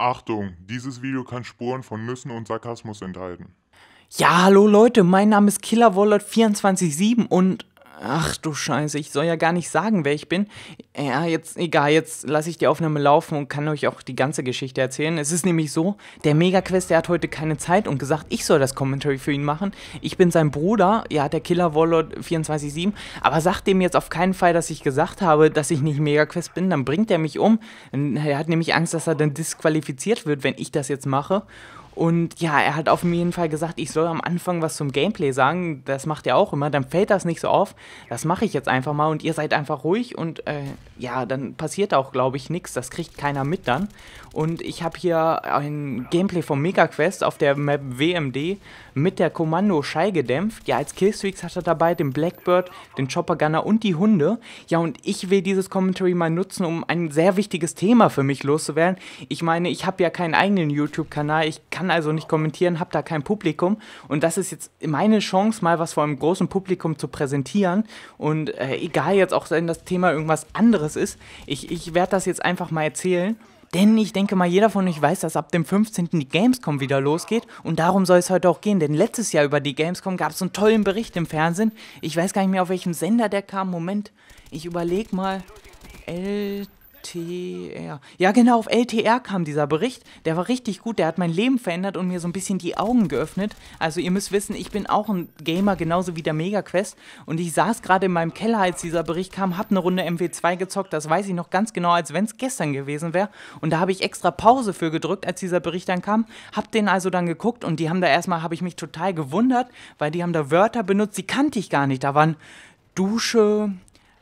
Achtung, dieses Video kann Spuren von Nüssen und Sarkasmus enthalten. Ja, hallo Leute, mein Name ist Killer 247 und Ach du Scheiße, ich soll ja gar nicht sagen, wer ich bin. Ja, jetzt, egal, jetzt lasse ich die Aufnahme laufen und kann euch auch die ganze Geschichte erzählen. Es ist nämlich so, der Megaquest, der hat heute keine Zeit und gesagt, ich soll das Commentary für ihn machen. Ich bin sein Bruder, ja, der Killer Warlord 24-7, aber sagt dem jetzt auf keinen Fall, dass ich gesagt habe, dass ich nicht Megaquest bin, dann bringt er mich um. Er hat nämlich Angst, dass er dann disqualifiziert wird, wenn ich das jetzt mache. Und ja, er hat auf jeden Fall gesagt, ich soll am Anfang was zum Gameplay sagen. Das macht er auch immer. Dann fällt das nicht so auf. Das mache ich jetzt einfach mal und ihr seid einfach ruhig und äh, ja, dann passiert auch, glaube ich, nichts. Das kriegt keiner mit dann. Und ich habe hier ein Gameplay vom Mega Quest auf der Map WMD mit der Kommando Schei gedämpft. Ja, als Killstreaks hat er dabei den Blackbird, den Chopper Gunner und die Hunde. Ja, und ich will dieses Commentary mal nutzen, um ein sehr wichtiges Thema für mich loszuwerden. Ich meine, ich habe ja keinen eigenen YouTube-Kanal, ich kann also nicht kommentieren, habe da kein Publikum. Und das ist jetzt meine Chance, mal was vor einem großen Publikum zu präsentieren. Und äh, egal jetzt auch, wenn das Thema irgendwas anderes ist, ich, ich werde das jetzt einfach mal erzählen. Denn ich denke mal, jeder von euch weiß, dass ab dem 15. die Gamescom wieder losgeht und darum soll es heute auch gehen. Denn letztes Jahr über die Gamescom gab es einen tollen Bericht im Fernsehen. Ich weiß gar nicht mehr, auf welchem Sender der kam. Moment, ich überlege mal. L LTR. Ja, genau, auf LTR kam dieser Bericht. Der war richtig gut, der hat mein Leben verändert und mir so ein bisschen die Augen geöffnet. Also ihr müsst wissen, ich bin auch ein Gamer, genauso wie der MegaQuest. Und ich saß gerade in meinem Keller, als dieser Bericht kam, hab eine Runde MW2 gezockt, das weiß ich noch ganz genau, als wenn es gestern gewesen wäre. Und da habe ich extra Pause für gedrückt, als dieser Bericht dann kam. Hab den also dann geguckt und die haben da erstmal, habe ich mich total gewundert, weil die haben da Wörter benutzt, die kannte ich gar nicht. Da waren Dusche,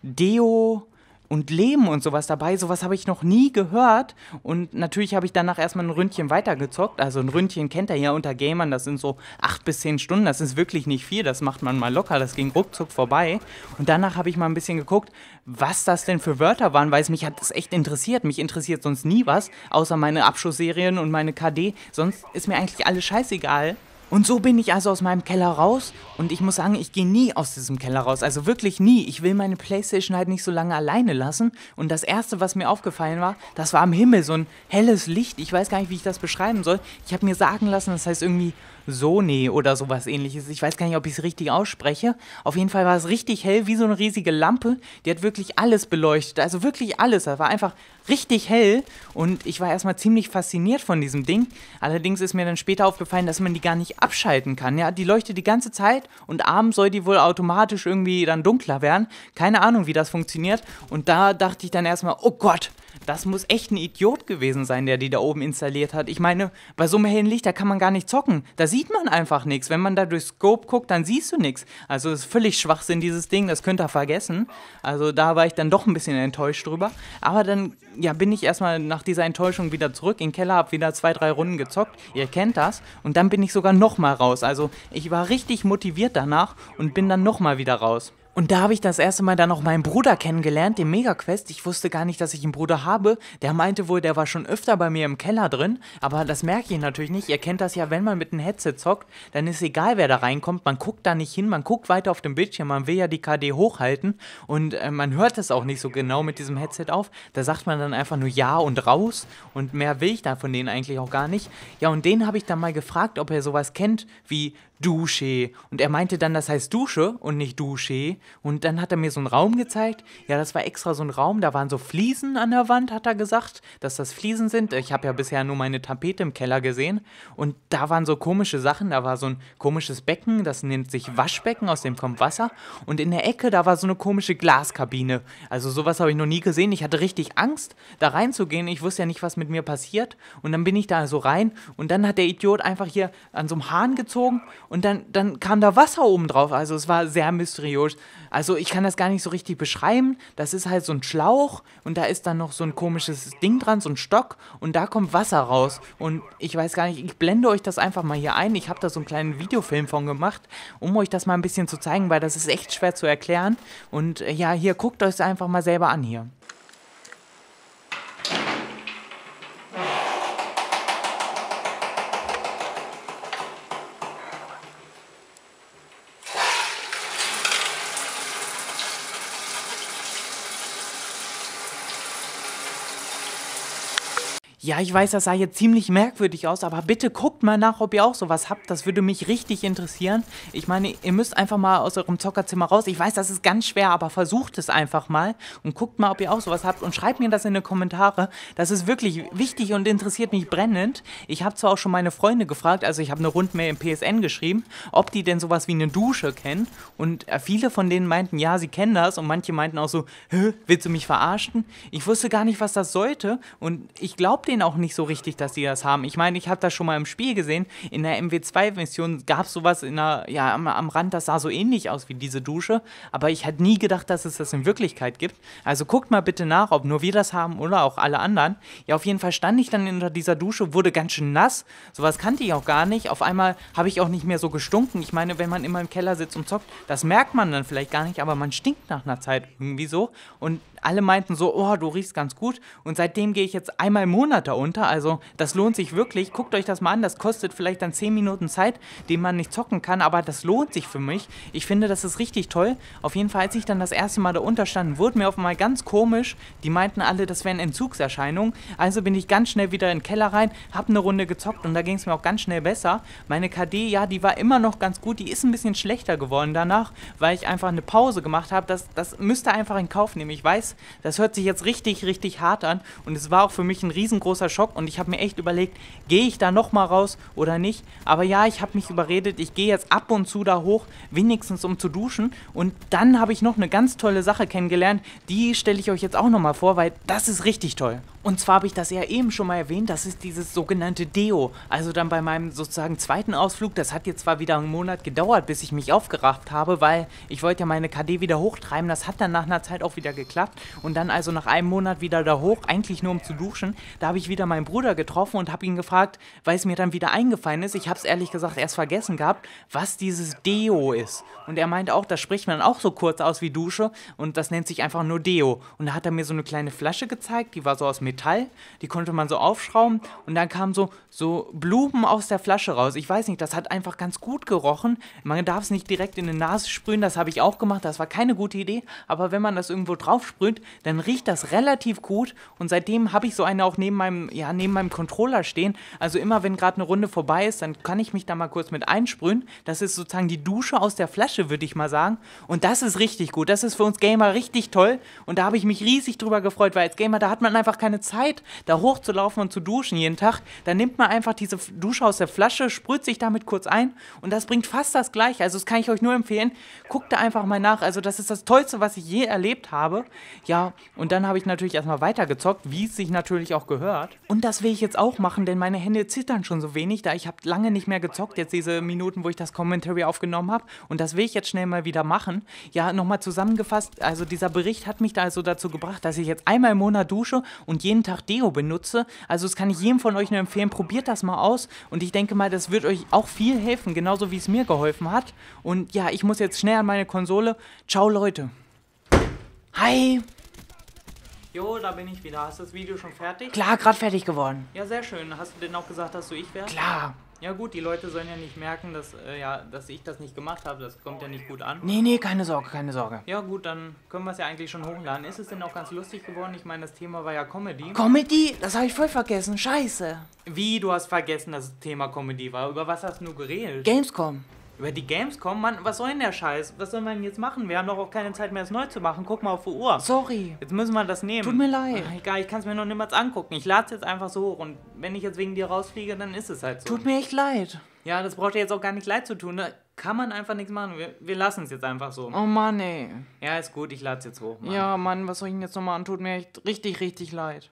Deo, und Leben und sowas dabei. Sowas habe ich noch nie gehört. Und natürlich habe ich danach erstmal ein Ründchen weitergezockt. Also ein Ründchen kennt ihr ja unter Gamern. Das sind so acht bis zehn Stunden. Das ist wirklich nicht viel. Das macht man mal locker. Das ging ruckzuck vorbei. Und danach habe ich mal ein bisschen geguckt, was das denn für Wörter waren, weil es mich hat das echt interessiert. Mich interessiert sonst nie was, außer meine Abschussserien und meine KD. Sonst ist mir eigentlich alles scheißegal. Und so bin ich also aus meinem Keller raus und ich muss sagen, ich gehe nie aus diesem Keller raus, also wirklich nie. Ich will meine Playstation halt nicht so lange alleine lassen und das erste, was mir aufgefallen war, das war am Himmel so ein helles Licht. Ich weiß gar nicht, wie ich das beschreiben soll. Ich habe mir sagen lassen, das heißt irgendwie Sony oder sowas ähnliches. Ich weiß gar nicht, ob ich es richtig ausspreche. Auf jeden Fall war es richtig hell, wie so eine riesige Lampe. Die hat wirklich alles beleuchtet, also wirklich alles. Das war einfach richtig hell und ich war erstmal ziemlich fasziniert von diesem Ding. Allerdings ist mir dann später aufgefallen, dass man die gar nicht abschalten kann. Ja, die leuchtet die ganze Zeit und abends soll die wohl automatisch irgendwie dann dunkler werden. Keine Ahnung, wie das funktioniert. Und da dachte ich dann erstmal, oh Gott, das muss echt ein Idiot gewesen sein, der die da oben installiert hat. Ich meine, bei so einem hellen Licht, da kann man gar nicht zocken. Da sieht man einfach nichts. Wenn man da durch Scope guckt, dann siehst du nichts. Also ist völlig Schwachsinn dieses Ding, das könnt ihr vergessen. Also da war ich dann doch ein bisschen enttäuscht drüber. Aber dann ja, bin ich erstmal nach dieser Enttäuschung wieder zurück in den Keller, habe wieder zwei, drei Runden gezockt. Ihr kennt das. Und dann bin ich sogar nochmal raus. Also ich war richtig motiviert danach und bin dann nochmal wieder raus. Und da habe ich das erste Mal dann auch meinen Bruder kennengelernt, den Megaquest. Ich wusste gar nicht, dass ich einen Bruder habe. Der meinte wohl, der war schon öfter bei mir im Keller drin. Aber das merke ich natürlich nicht. Ihr kennt das ja, wenn man mit einem Headset zockt, dann ist egal, wer da reinkommt. Man guckt da nicht hin, man guckt weiter auf dem Bildschirm. Man will ja die KD hochhalten und äh, man hört es auch nicht so genau mit diesem Headset auf. Da sagt man dann einfach nur Ja und raus. Und mehr will ich da von denen eigentlich auch gar nicht. Ja, und den habe ich dann mal gefragt, ob er sowas kennt wie Dusche. Und er meinte dann, das heißt Dusche und nicht Dusche. Und dann hat er mir so einen Raum gezeigt. Ja, das war extra so ein Raum, da waren so Fliesen an der Wand, hat er gesagt, dass das Fliesen sind. Ich habe ja bisher nur meine Tapete im Keller gesehen. Und da waren so komische Sachen. Da war so ein komisches Becken, das nennt sich Waschbecken, aus dem kommt Wasser. Und in der Ecke, da war so eine komische Glaskabine. Also sowas habe ich noch nie gesehen. Ich hatte richtig Angst, da reinzugehen. Ich wusste ja nicht, was mit mir passiert. Und dann bin ich da so rein. Und dann hat der Idiot einfach hier an so einem Hahn gezogen und dann, dann kam da Wasser oben drauf. Also es war sehr mysteriös. Also ich kann das gar nicht so richtig beschreiben. Das ist halt so ein Schlauch und da ist dann noch so ein komisches Ding dran, so ein Stock und da kommt Wasser raus. Und ich weiß gar nicht, ich blende euch das einfach mal hier ein. Ich habe da so einen kleinen Videofilm von gemacht, um euch das mal ein bisschen zu zeigen, weil das ist echt schwer zu erklären. Und äh, ja, hier guckt euch das einfach mal selber an hier. ja, ich weiß, das sah jetzt ziemlich merkwürdig aus, aber bitte guckt mal nach, ob ihr auch sowas habt. Das würde mich richtig interessieren. Ich meine, ihr müsst einfach mal aus eurem Zockerzimmer raus. Ich weiß, das ist ganz schwer, aber versucht es einfach mal und guckt mal, ob ihr auch sowas habt und schreibt mir das in die Kommentare. Das ist wirklich wichtig und interessiert mich brennend. Ich habe zwar auch schon meine Freunde gefragt, also ich habe eine Rundmail im PSN geschrieben, ob die denn sowas wie eine Dusche kennen. Und äh, viele von denen meinten, ja, sie kennen das und manche meinten auch so, willst du mich verarschen? Ich wusste gar nicht, was das sollte und ich glaube, den auch nicht so richtig, dass sie das haben. Ich meine, ich habe das schon mal im Spiel gesehen. In der MW2-Version gab es sowas in der, ja, am, am, Rand, das sah so ähnlich aus wie diese Dusche. Aber ich hätte nie gedacht, dass es das in Wirklichkeit gibt. Also guckt mal bitte nach, ob nur wir das haben oder auch alle anderen. Ja, auf jeden Fall stand ich dann unter dieser Dusche, wurde ganz schön nass. Sowas kannte ich auch gar nicht. Auf einmal habe ich auch nicht mehr so gestunken. Ich meine, wenn man immer im Keller sitzt und zockt, das merkt man dann vielleicht gar nicht, aber man stinkt nach einer Zeit irgendwie so. Und alle meinten so, oh, du riechst ganz gut. Und seitdem gehe ich jetzt einmal im Monat Monat darunter. Also das lohnt sich wirklich. Guckt euch das mal an. Das kostet vielleicht dann 10 Minuten Zeit, den man nicht zocken kann. Aber das lohnt sich für mich. Ich finde, das ist richtig toll. Auf jeden Fall, als ich dann das erste Mal darunter stand, wurde mir auf einmal ganz komisch. Die meinten alle, das wären Entzugserscheinungen. Also bin ich ganz schnell wieder in den Keller rein, habe eine Runde gezockt und da ging es mir auch ganz schnell besser. Meine KD, ja, die war immer noch ganz gut. Die ist ein bisschen schlechter geworden danach, weil ich einfach eine Pause gemacht habe. Das, das müsste einfach in Kauf nehmen. Ich weiß, das hört sich jetzt richtig, richtig hart an und es war auch für mich ein riesengroßes großer Schock und ich habe mir echt überlegt, gehe ich da nochmal raus oder nicht. Aber ja, ich habe mich überredet, ich gehe jetzt ab und zu da hoch, wenigstens um zu duschen. Und dann habe ich noch eine ganz tolle Sache kennengelernt, die stelle ich euch jetzt auch nochmal vor, weil das ist richtig toll. Und zwar habe ich das ja eben schon mal erwähnt, das ist dieses sogenannte Deo. Also dann bei meinem sozusagen zweiten Ausflug, das hat jetzt zwar wieder einen Monat gedauert, bis ich mich aufgerafft habe, weil ich wollte ja meine KD wieder hochtreiben, das hat dann nach einer Zeit auch wieder geklappt. Und dann also nach einem Monat wieder da hoch, eigentlich nur um zu duschen, da habe ich wieder meinen Bruder getroffen und habe ihn gefragt, weil es mir dann wieder eingefallen ist, ich habe es ehrlich gesagt erst vergessen gehabt, was dieses Deo ist. Und er meinte auch, das spricht man auch so kurz aus wie Dusche und das nennt sich einfach nur Deo. Und da hat er mir so eine kleine Flasche gezeigt, die war so aus Metall, die konnte man so aufschrauben und dann kamen so, so Blumen aus der Flasche raus. Ich weiß nicht, das hat einfach ganz gut gerochen. Man darf es nicht direkt in die Nase sprühen, das habe ich auch gemacht, das war keine gute Idee, aber wenn man das irgendwo drauf sprüht, dann riecht das relativ gut und seitdem habe ich so eine auch neben meinem, ja, neben meinem Controller stehen. Also immer, wenn gerade eine Runde vorbei ist, dann kann ich mich da mal kurz mit einsprühen. Das ist sozusagen die Dusche aus der Flasche, würde ich mal sagen. Und das ist richtig gut. Das ist für uns Gamer richtig toll. Und da habe ich mich riesig drüber gefreut, weil als Gamer, da hat man einfach keine keine Zeit, da hochzulaufen und zu duschen jeden Tag. Dann nimmt man einfach diese Dusche aus der Flasche, sprüht sich damit kurz ein und das bringt fast das Gleiche. Also das kann ich euch nur empfehlen. Guckt da einfach mal nach. Also das ist das Tollste, was ich je erlebt habe. Ja, und dann habe ich natürlich erstmal weitergezockt, wie es sich natürlich auch gehört. Und das will ich jetzt auch machen, denn meine Hände zittern schon so wenig, da ich habe lange nicht mehr gezockt, jetzt diese Minuten, wo ich das Commentary aufgenommen habe. Und das will ich jetzt schnell mal wieder machen. Ja, nochmal zusammengefasst, also dieser Bericht hat mich da also dazu gebracht, dass ich jetzt einmal im Monat dusche und je jeden Tag Deo benutze. Also das kann ich jedem von euch nur empfehlen. Probiert das mal aus und ich denke mal, das wird euch auch viel helfen, genauso wie es mir geholfen hat. Und ja, ich muss jetzt schnell an meine Konsole. Ciao, Leute. Hi. Jo, da bin ich wieder. Hast du das Video schon fertig? Klar, gerade fertig geworden. Ja, sehr schön. Hast du denn auch gesagt, dass du ich wärst? Klar. Ja gut, die Leute sollen ja nicht merken, dass, äh, ja, dass ich das nicht gemacht habe. Das kommt ja nicht gut an. Nee, nee, keine Sorge, keine Sorge. Ja gut, dann können wir es ja eigentlich schon hochladen. Ist es denn auch ganz lustig geworden? Ich meine, das Thema war ja Comedy. Comedy? Das habe ich voll vergessen. Scheiße. Wie, du hast vergessen, dass das Thema Comedy war? Über was hast du geredet? Gamescom. Über die Gamescom? Mann, was soll denn der Scheiß? Was soll man jetzt machen? Wir haben doch auch keine Zeit mehr, es neu zu machen. Guck mal auf die Uhr. Sorry. Jetzt müssen wir das nehmen. Tut mir leid. Ach, egal, ich kann es mir noch niemals angucken. Ich lade es jetzt einfach so hoch. Und wenn ich jetzt wegen dir rausfliege, dann ist es halt so. Tut mir echt leid. Ja, das braucht dir jetzt auch gar nicht leid zu tun. Da ne? kann man einfach nichts machen. Wir, wir lassen es jetzt einfach so. Oh Mann, ey. Ja, ist gut. Ich lade es jetzt hoch, Mann. Ja, Mann, was soll ich denn jetzt nochmal an? Tut mir echt richtig, richtig leid.